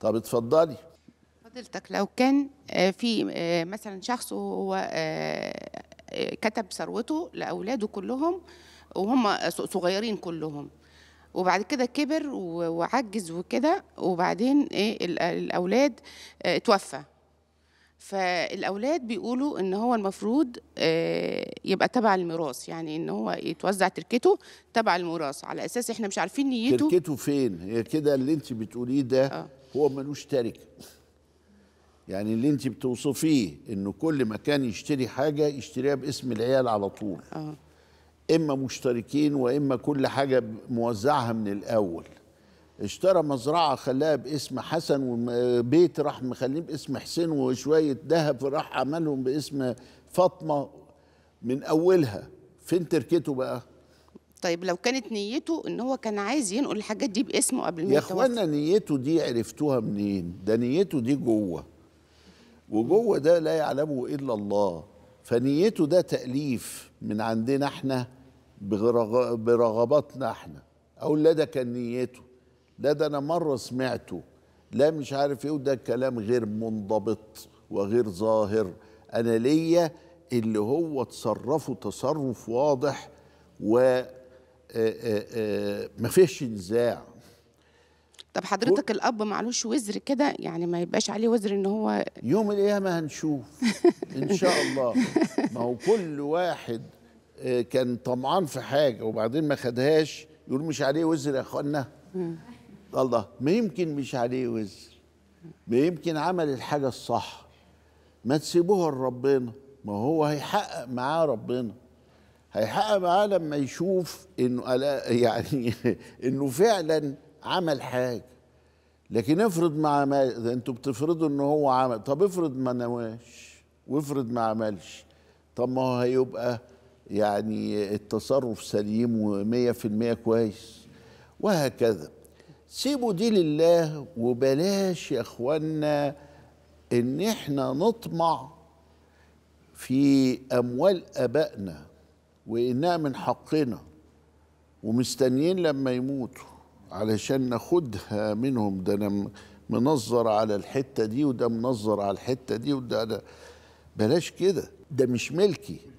طب اتفضلي حضرتك لو كان آه، في آه، مثلا شخص هو آه، كتب ثروته لاولاده كلهم وهم صغيرين كلهم وبعد كده كبر وعجز وكده وبعدين ايه الاولاد اتوفى فالاولاد بيقولوا ان هو المفروض آه، يبقى تبع الميراث يعني ان هو يتوزع تركته تبع الميراث على اساس احنا مش عارفين نيته تركته فين هي كده اللي انت بتقوليه ده آه. هو ملوش تركه يعني اللي انت بتوصفيه انه كل ما كان يشتري حاجه يشتريها باسم العيال على طول آه. اما مشتركين واما كل حاجه موزعها من الاول اشترى مزرعة خلاها باسم حسن وبيت راح مخليه باسم حسين وشوية ذهب راح عملهم باسم فاطمة من أولها فين تركته بقى؟ طيب لو كانت نيته ان هو كان عايز ينقل الحاجات دي باسمه قبل ما يا اخوانا نيته دي عرفتوها منين؟ ده نيته دي جوه وجوه ده لا يعلمه الا الله فنيته ده تأليف من عندنا احنا برغباتنا احنا او لا ده كان نيته لا ده انا مره سمعته لا مش عارف ايه وده كلام غير منضبط وغير ظاهر انا ليا اللي هو تصرفه تصرف واضح و آه، آه، آه، ما فيش نزاع طب حضرتك و... الاب معلوش وزر كده يعني ما يبقاش عليه وزر ان هو يوم القيامه هنشوف ان شاء الله ما هو كل واحد كان طمعان في حاجه وبعدين ما خدهاش يقول مش عليه وزر يا اخوانا الله ما يمكن مش عليه وزر ما يمكن عمل الحاجة الصح ما تسيبوها لربنا ما هو هيحقق معاه ربنا هيحقق معاه لما يشوف انه يعني انه فعلا عمل حاجه لكن افرض ما عمل انتوا بتفرضوا ان هو عمل طب افرض ما نواش وافرض ما عملش طب ما هو هيبقى يعني التصرف سليم و100% كويس وهكذا سيبوا دي لله وبلاش يا اخوانا ان احنا نطمع في اموال ابائنا وانها من حقنا ومستنيين لما يموتوا علشان ناخدها منهم ده انا منظر على الحته دي وده منظر على الحته دي وده بلاش كده ده مش ملكي